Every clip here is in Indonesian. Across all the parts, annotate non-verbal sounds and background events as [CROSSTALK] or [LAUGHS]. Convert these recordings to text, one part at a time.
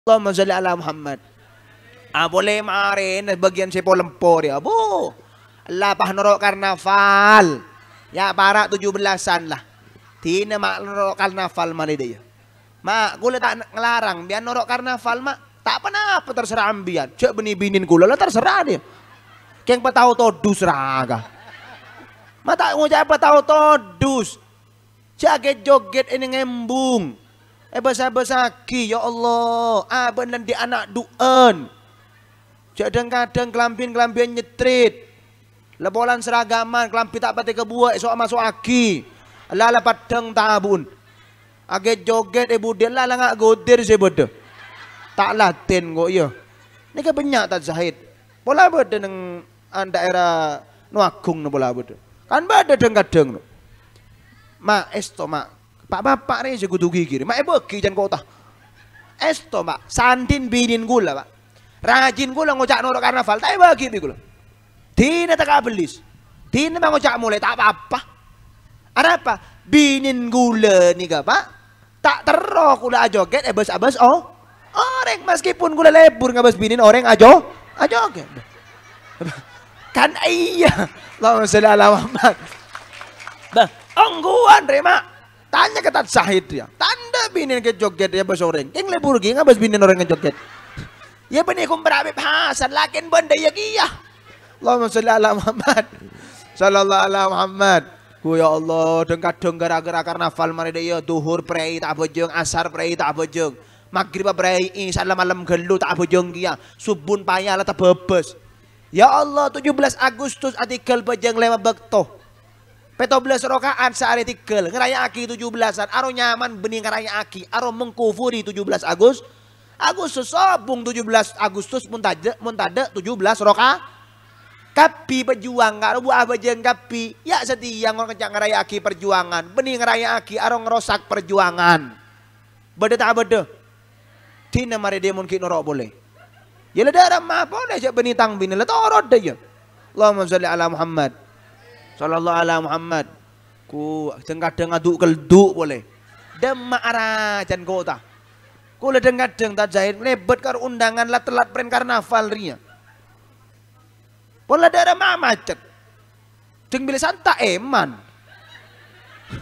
Allahumma salli ala Muhammad. Abole ah, marin bagian sepo lempor ya, bu. Allah pahnoro karnaval. Ya para 17-an lah. Tina mak norok karnaval mari dia. Mak, gule tak ngelarang, biar norok karnaval mak. Tak pernah apa terserah ambian. Cek bini-binin gula lah terserah dia. Keng petau todus raga. Mak tak patah petau todus. Jaget joget ini ngembung. Eh besar basaki ya Allah. Abang ah, dan di anak duen. Kadang-kadang kelambin-kelambin nyetrit. Lebolan seragaman kelampi tak pati kebuak esok masuk aki. Lala padeng tabun. Age joget ibu eh, dia lala ngak godir sebeda. Tak latin kok iya Ini kan banyak tak zahid. Bola beda neng daerah Nuagung bola beda. Kan beda deng kadang. Mak esto mak Pak bapak nih jago dugi kiri. Mak ebo eh, kijan kau tah. Esto mak santin binin gula pak, Rajin gula ngocak norok karnaval. Tapi bagi kiri gula. Tina tak kabelis. Tina mak ngocak mulai tak apa apa. Ada apa? Binin gula nih gak pak? Tak terok gula ajoget ebas eh, abes oh. Orang meskipun gula lebur ngabes binin orang ajo ajoget. [LAUGHS] Kan iya. Allahumma sholli ala Muhammad. Bah, ongguan, rema. Tanya ke Tat Sahid ya. Tanda binin ke joget ya bos orang. Yang lebur gini nggak bos binin orang ke joget. Ya bini kum berabib hasan lakin benda ya kia. Allahumma sholli ala Muhammad. Sallallahu ala Muhammad. Ku ya Allah, dengkat dong gara karena fal mari dia duhur prei tak bojong, asar prei tak bojong. Maghrib prei, insyaallah malam gelu tak bojong kia. Subun payah lah tak bebes. Ya Allah, 17 Agustus artikel bojong lewat bektoh belas rokaan sehari tikel. Ngeraya aki 17-an. Aro nyaman bening ngeraya aki. Aro mengkufuri 17 Agus. Agustus tujuh belas Agustus muntade tujuh 17 roka. Kapi pejuang karo buah bajeng kapi. Ya setia ngor kencang ngeraya aki perjuangan. Bening ngeraya aki aro ngerosak perjuangan. Beda tak beda. Tina mari demon mungkin norok boleh. Ya ada ma boleh jak benitang bini letorot deh ya. Allahumma salli ala Muhammad. Sallallahu ala Muhammad. Ku kadang duk kelduk boleh. Demak arah jan kota. Ku ledeng-kadeng tak jahit lebet kar undangan lah telat pren karnaval rinya. Pola darah mah macet. Deng bila santa eman.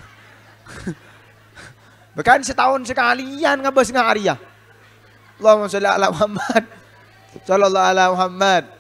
[LAUGHS] Bahkan setahun sekalian ngabas ngaria. Ya. Allahumma sholli ala Muhammad. Sallallahu ala Muhammad.